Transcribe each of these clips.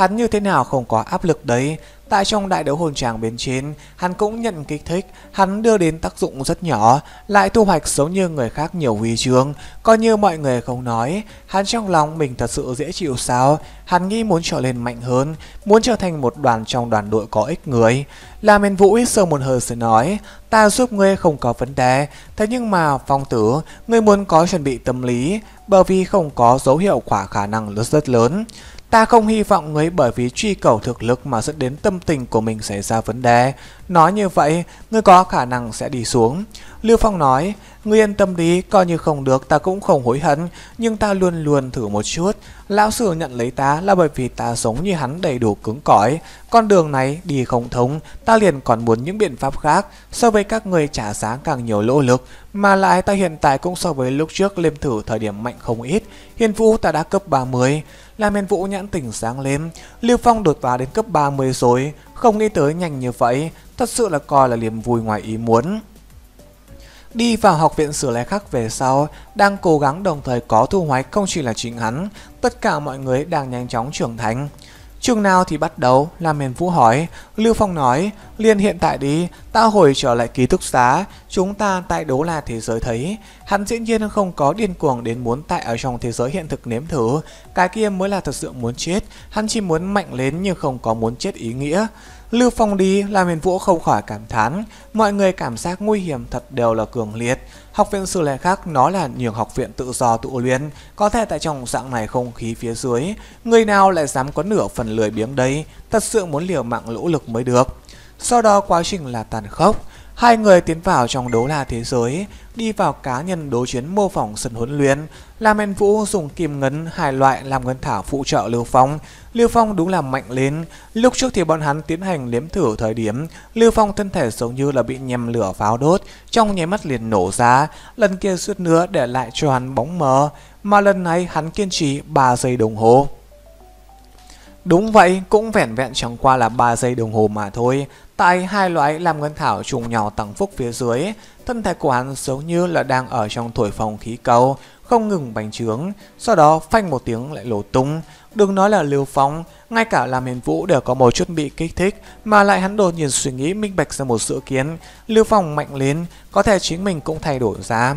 Hắn như thế nào không có áp lực đấy Tại trong đại đấu hồn tràng biến chiến Hắn cũng nhận kích thích Hắn đưa đến tác dụng rất nhỏ Lại thu hoạch giống như người khác nhiều huy chương Coi như mọi người không nói Hắn trong lòng mình thật sự dễ chịu sao Hắn nghĩ muốn trở lên mạnh hơn Muốn trở thành một đoàn trong đoàn đội có ích người Là miền vũ sơ một hơi sẽ nói Ta giúp ngươi không có vấn đề Thế nhưng mà phong tử Ngươi muốn có chuẩn bị tâm lý Bởi vì không có dấu hiệu quả khả năng rất lớn Ta không hy vọng người bởi vì truy cầu thực lực mà dẫn đến tâm tình của mình xảy ra vấn đề. Nói như vậy, người có khả năng sẽ đi xuống. Lưu Phong nói, Ngươi yên tâm đi, coi như không được ta cũng không hối hận, nhưng ta luôn luôn thử một chút. Lão sư nhận lấy ta là bởi vì ta sống như hắn đầy đủ cứng cỏi. Con đường này đi không thống, ta liền còn muốn những biện pháp khác. So với các người trả giá càng nhiều lỗ lực, mà lại ta hiện tại cũng so với lúc trước liêm thử thời điểm mạnh không ít. Hiền vũ ta đã cấp 30, làm hiền vũ nhãn tỉnh sáng lên. Lưu Phong đột phá đến cấp 30 rồi, không nghĩ tới nhanh như vậy, thật sự là coi là niềm vui ngoài ý muốn. Đi vào học viện sửa lái khác về sau, đang cố gắng đồng thời có thu hoạch không chỉ là chính hắn, tất cả mọi người đang nhanh chóng trưởng thành. Chừng nào thì bắt đầu, Lam Miền Vũ hỏi, Lưu Phong nói, liên hiện tại đi, ta hồi trở lại ký túc xá, chúng ta tại đấu là thế giới thấy. Hắn diễn nhiên không có điên cuồng đến muốn tại ở trong thế giới hiện thực nếm thử, cái kia mới là thật sự muốn chết, hắn chỉ muốn mạnh lên nhưng không có muốn chết ý nghĩa. Lưu Phong đi làm Huyền Vũ không khỏi cảm thán, mọi người cảm giác nguy hiểm thật đều là cường liệt. Học viện Sư Lệ khác nó là nhường học viện tự do tự luyện, có thể tại trong dạng này không khí phía dưới, người nào lại dám có nửa phần lười biếng đây, thật sự muốn liều mạng lỗ lực mới được. Sau đó quá trình là tàn khốc, Hai người tiến vào trong đấu la thế giới, đi vào cá nhân đấu chiến mô phỏng sân huấn luyện. Lam men Vũ dùng kim ngấn hai loại làm ngân thảo phụ trợ Lưu Phong. Lưu Phong đúng là mạnh lên. Lúc trước thì bọn hắn tiến hành liếm thử thời điểm, Lưu Phong thân thể giống như là bị nhầm lửa pháo đốt, trong nháy mắt liền nổ ra, lần kia suốt nữa để lại cho hắn bóng mờ. Mà lần này hắn kiên trì 3 giây đồng hồ. Đúng vậy, cũng vẻn vẹn chẳng qua là 3 giây đồng hồ mà thôi. Tại hai loại làm ngân thảo trùng nhỏ tăng phúc phía dưới, thân thể của hắn giống như là đang ở trong thổi phòng khí cầu, không ngừng bành trướng, sau đó phanh một tiếng lại lổ tung. Đừng nói là liều phóng, ngay cả làm hiền vũ đều có một chút bị kích thích, mà lại hắn đột nhiên suy nghĩ minh bạch ra một sự kiến, liều phóng mạnh lên, có thể chính mình cũng thay đổi ra.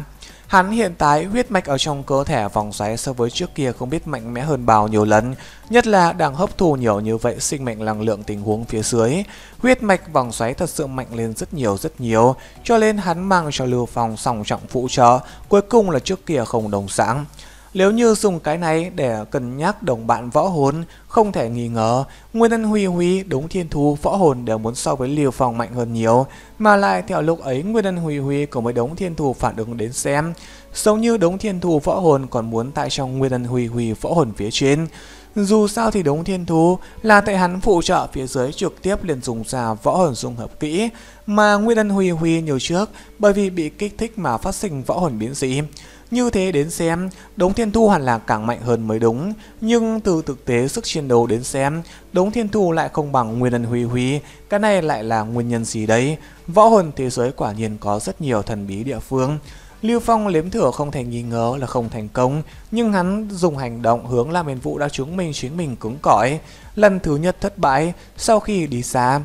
Hắn hiện tại huyết mạch ở trong cơ thể vòng xoáy so với trước kia không biết mạnh mẽ hơn bao nhiêu lần, nhất là đang hấp thu nhiều như vậy sinh mệnh năng lượng tình huống phía dưới. Huyết mạch vòng xoáy thật sự mạnh lên rất nhiều rất nhiều, cho nên hắn mang cho Lưu phòng song trọng phụ trợ, cuối cùng là trước kia không đồng sáng. Nếu như dùng cái này để cân nhắc đồng bạn võ hồn, không thể nghi ngờ, Nguyên Ân Huy Huy đúng thiên thu võ hồn đều muốn so với liều phòng mạnh hơn nhiều, mà lại theo lúc ấy Nguyên Ân Huy Huy cùng với đống thiên thu phản ứng đến xem, giống như đống thiên thu võ hồn còn muốn tại trong Nguyên Ân Huy Huy võ hồn phía trên. Dù sao thì đống thiên thu là tại hắn phụ trợ phía dưới trực tiếp liền dùng ra võ hồn dung hợp kỹ, mà Nguyên Ân Huy Huy nhiều trước bởi vì bị kích thích mà phát sinh võ hồn biến dị. Như thế đến xem, Đống Thiên Thu hẳn là càng mạnh hơn mới đúng, nhưng từ thực tế sức chiến đấu đến xem, Đống Thiên Thu lại không bằng Nguyên Ân Huy Huy, cái này lại là nguyên nhân gì đấy? Võ hồn thế giới quả nhiên có rất nhiều thần bí địa phương. Lưu Phong liếm thửa không thể nghi ngờ là không thành công, nhưng hắn dùng hành động hướng làm nhiệm vụ đã chứng minh chính mình cứng cỏi. Lần thứ nhất thất bại, sau khi đi xa,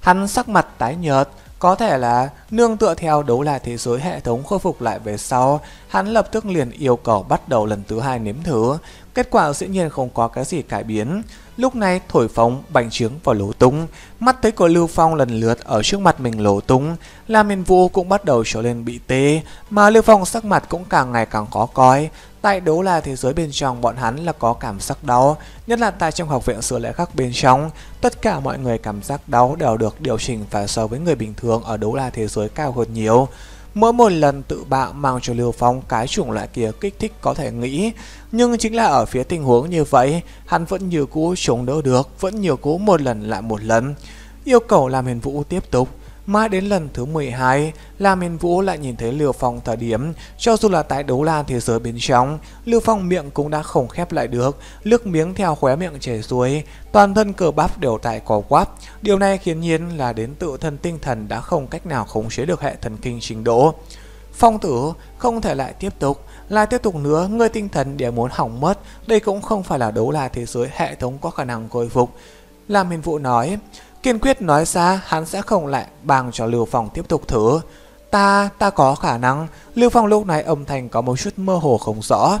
hắn sắc mặt tái nhợt, có thể là nương tựa theo đấu lại thế giới hệ thống khôi phục lại về sau, hắn lập tức liền yêu cầu bắt đầu lần thứ hai nếm thử. Kết quả dĩ nhiên không có cái gì cải biến. Lúc này thổi phóng, bành trướng và lố tung Mắt thấy của Lưu Phong lần lượt ở trước mặt mình lố tung Lam Miền Vũ cũng bắt đầu trở lên bị tê, mà Lưu Phong sắc mặt cũng càng ngày càng khó coi. Tại đấu là thế giới bên trong bọn hắn là có cảm giác đau, nhất là tại trong học viện sửa lễ khắc bên trong, tất cả mọi người cảm giác đau đều được điều chỉnh và so với người bình thường ở đấu là thế giới cao hơn nhiều. Mỗi một lần tự bạo mang cho Lưu Phong cái chủng loại kia kích thích có thể nghĩ, nhưng chính là ở phía tình huống như vậy, hắn vẫn như cũ chống đỡ được, vẫn nhiều cũ một lần lại một lần. Yêu cầu làm hiền vũ tiếp tục, Mãi đến lần thứ 12, Lam Hiên Vũ lại nhìn thấy Liêu Phong thời điểm, cho dù là tại đấu la thế giới bên trong, Liêu Phong miệng cũng đã không khép lại được, nước miếng theo khóe miệng chảy xuôi, toàn thân cờ bắp đều tại cò quắp. Điều này khiến nhiên là đến tự thân tinh thần đã không cách nào khống chế được hệ thần kinh trình độ. Phong tử không thể lại tiếp tục, lại tiếp tục nữa người tinh thần để muốn hỏng mất, đây cũng không phải là đấu la thế giới hệ thống có khả năng khôi phục. Lam Hiền Vũ nói, Kiên quyết nói ra hắn sẽ không lại bàng cho Lưu Phong tiếp tục thử. Ta, ta có khả năng. Lưu Phong lúc này âm thanh có một chút mơ hồ không rõ.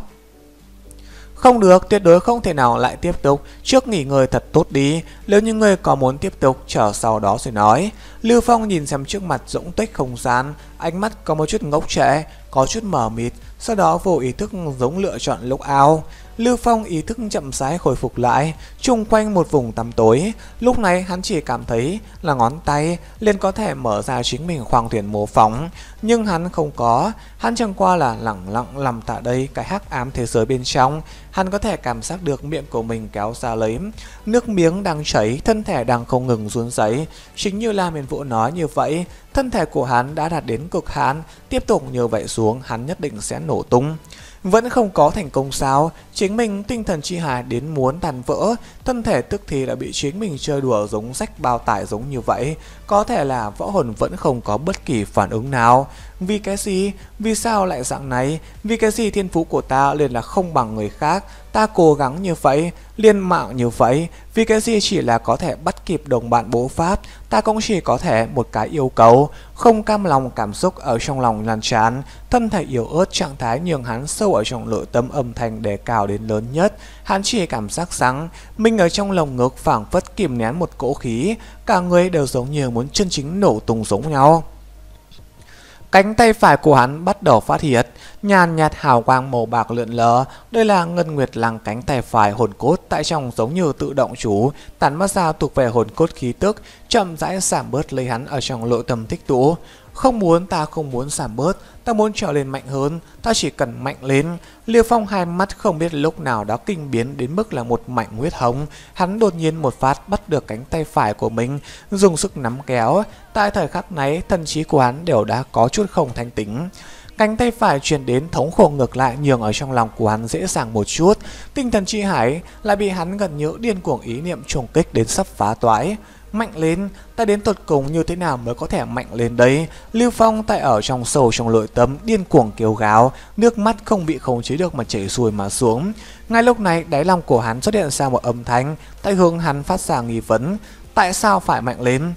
Không được, tuyệt đối không thể nào lại tiếp tục. Trước nghỉ ngơi thật tốt đi. Nếu như người có muốn tiếp tục, chờ sau đó rồi nói. Lưu Phong nhìn xem trước mặt dũng tuếch không gian. Ánh mắt có một chút ngốc trẻ, có chút mở mịt. Sau đó vô ý thức giống lựa chọn lúc ao. Lưu Phong ý thức chậm rãi hồi phục lại, chung quanh một vùng tăm tối, lúc này hắn chỉ cảm thấy là ngón tay liền có thể mở ra chính mình khoang thuyền mô phóng, nhưng hắn không có, hắn chẳng qua là lẳng lặng nằm tại đây cái hắc ám thế giới bên trong, hắn có thể cảm giác được miệng của mình kéo ra lấy, nước miếng đang chảy, thân thể đang không ngừng run rẩy, chính như La Miền Vũ nói như vậy, thân thể của hắn đã đạt đến cực hạn, tiếp tục như vậy xuống hắn nhất định sẽ nổ tung. Vẫn không có thành công sao chứng minh tinh thần chi hà đến muốn tàn vỡ Thân thể tức thì đã bị chính mình chơi đùa giống sách bao tải giống như vậy, có thể là võ hồn vẫn không có bất kỳ phản ứng nào. Vì cái gì? Vì sao lại dạng này? Vì cái gì thiên phú của ta liền là không bằng người khác? Ta cố gắng như vậy, liên mạng như vậy, vì cái gì chỉ là có thể bắt kịp đồng bạn bố pháp, ta cũng chỉ có thể một cái yêu cầu, không cam lòng cảm xúc ở trong lòng lan chán thân thể yếu ớt trạng thái nhường hắn sâu ở trong nội tâm âm thanh đề cao đến lớn nhất, hắn chỉ cảm giác rằng mình Linh ở trong lồng ngực phảng phất kìm nén một cỗ khí, cả người đều giống như muốn chân chính nổ tung giống nhau. Cánh tay phải của hắn bắt đầu phát hiện, nhàn nhạt hào quang màu bạc lượn lờ, đây là ngân nguyệt làng cánh tay phải hồn cốt tại trong giống như tự động chú, tản mắt ra thuộc về hồn cốt khí tức, chậm rãi giảm bớt lấy hắn ở trong lộ tâm thích tụ. Không muốn ta không muốn giảm bớt, ta muốn trở lên mạnh hơn, ta chỉ cần mạnh lên. Liêu Phong hai mắt không biết lúc nào đó kinh biến đến mức là một mạnh huyết hồng. Hắn đột nhiên một phát bắt được cánh tay phải của mình, dùng sức nắm kéo. Tại thời khắc này, thần trí của hắn đều đã có chút không thanh tính. Cánh tay phải chuyển đến thống khổ ngược lại nhường ở trong lòng của hắn dễ dàng một chút. Tinh thần chi hải lại bị hắn gần như điên cuồng ý niệm trùng kích đến sắp phá toái. Mạnh lên, ta đến tuột cùng như thế nào mới có thể mạnh lên đấy? Lưu Phong tại ở trong sâu trong nội tâm điên cuồng kêu gáo, nước mắt không bị khống chế được mà chảy xuôi mà xuống. Ngay lúc này, đáy lòng của hắn xuất hiện ra một âm thanh, tại hướng hắn phát ra nghi vấn, tại sao phải mạnh lên?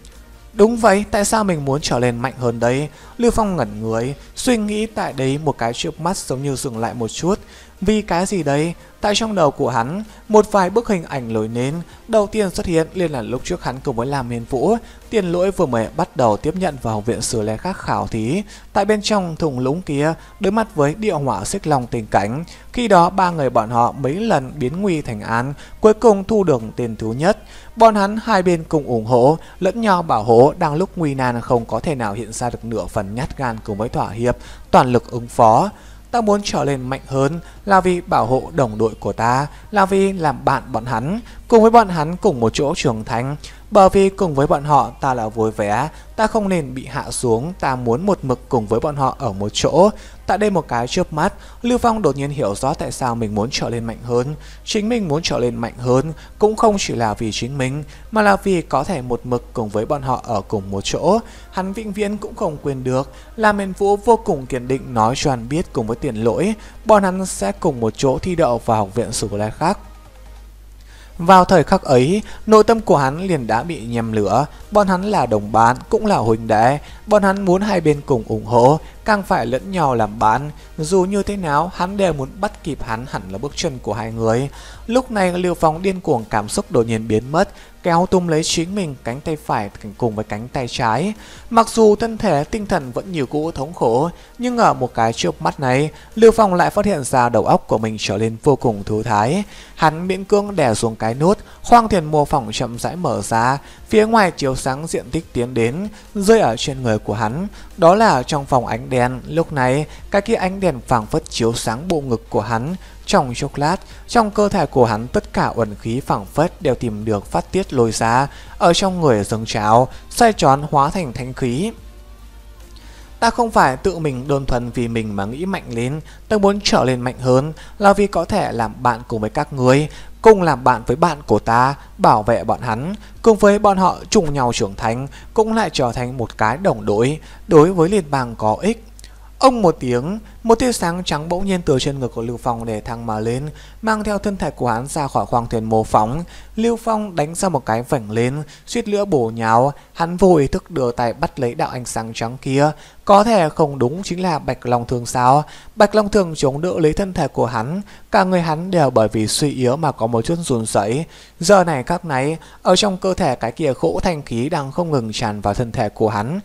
Đúng vậy, tại sao mình muốn trở lên mạnh hơn đấy? Lưu Phong ngẩn người, suy nghĩ tại đấy một cái chớp mắt giống như dừng lại một chút. Vì cái gì đấy, tại trong đầu của hắn, một vài bức hình ảnh lối nến đầu tiên xuất hiện liên là lúc trước hắn cùng với làm miền Vũ, tiền lỗi vừa mới bắt đầu tiếp nhận vào Học viện sửa Lê Khác khảo thí. Tại bên trong thùng lũng kia, đối mặt với địa hỏa xích lòng tình cảnh, khi đó ba người bọn họ mấy lần biến nguy thành án, cuối cùng thu được tiền thứ nhất. Bọn hắn hai bên cùng ủng hộ, lẫn nhau bảo hộ đang lúc nguy nan không có thể nào hiện ra được nửa phần nhát gan cùng với thỏa hiệp, toàn lực ứng phó. Ta muốn trở lên mạnh hơn là vì bảo hộ đồng đội của ta, là vì làm bạn bọn hắn, cùng với bọn hắn cùng một chỗ trưởng thành, bởi vì cùng với bọn họ ta là vui vẻ, ta không nên bị hạ xuống, ta muốn một mực cùng với bọn họ ở một chỗ. Tại đây một cái chớp mắt, Lưu Phong đột nhiên hiểu rõ tại sao mình muốn trở lên mạnh hơn. Chính mình muốn trở lên mạnh hơn cũng không chỉ là vì chính mình, mà là vì có thể một mực cùng với bọn họ ở cùng một chỗ. Hắn vĩnh viễn cũng không quên được, là Mền Vũ vô cùng kiên định nói cho hắn biết cùng với tiền lỗi, bọn hắn sẽ cùng một chỗ thi đậu vào học viện sô cô khác. Vào thời khắc ấy, nội tâm của hắn liền đã bị nhem lửa, bọn hắn là đồng bán, cũng là huynh đệ, bọn hắn muốn hai bên cùng ủng hộ, càng phải lẫn nhau làm bán, dù như thế nào hắn đều muốn bắt kịp hắn hẳn là bước chân của hai người. Lúc này Liêu Phong điên cuồng cảm xúc đột nhiên biến mất, kéo tung lấy chính mình cánh tay phải cùng với cánh tay trái. Mặc dù thân thể tinh thần vẫn nhiều cũ thống khổ, nhưng ở một cái chớp mắt này, Lưu Phong lại phát hiện ra đầu óc của mình trở nên vô cùng thú thái. Hắn miễn cương đè xuống cái nút, khoang thiền mô phỏng chậm rãi mở ra, phía ngoài chiếu sáng diện tích tiến đến, rơi ở trên người của hắn. Đó là trong phòng ánh đèn, lúc này, cái kia ánh đèn phảng phất chiếu sáng bộ ngực của hắn, trong chốc lát, trong cơ thể của hắn tất cả uẩn khí phảng phất đều tìm được phát tiết lôi ra, ở trong người dâng trào, xoay tròn hóa thành thanh khí. Ta không phải tự mình đơn thuần vì mình mà nghĩ mạnh lên, ta muốn trở lên mạnh hơn là vì có thể làm bạn cùng với các người, cùng làm bạn với bạn của ta, bảo vệ bọn hắn, cùng với bọn họ chung nhau trưởng thành, cũng lại trở thành một cái đồng đội đối với liên bang có ích. Ông một tiếng, một tia sáng trắng bỗng nhiên từ trên ngực của Lưu Phong để thăng mà lên, mang theo thân thể của hắn ra khỏi khoang thuyền mô phóng. Lưu Phong đánh ra một cái vảnh lên, suýt lửa bổ nhào, hắn vô ý thức đưa tay bắt lấy đạo ánh sáng trắng kia. Có thể không đúng chính là Bạch Long thường sao? Bạch Long thường chống đỡ lấy thân thể của hắn, cả người hắn đều bởi vì suy yếu mà có một chút run rẩy. Giờ này các nấy, ở trong cơ thể cái kia khổ thanh khí đang không ngừng tràn vào thân thể của hắn.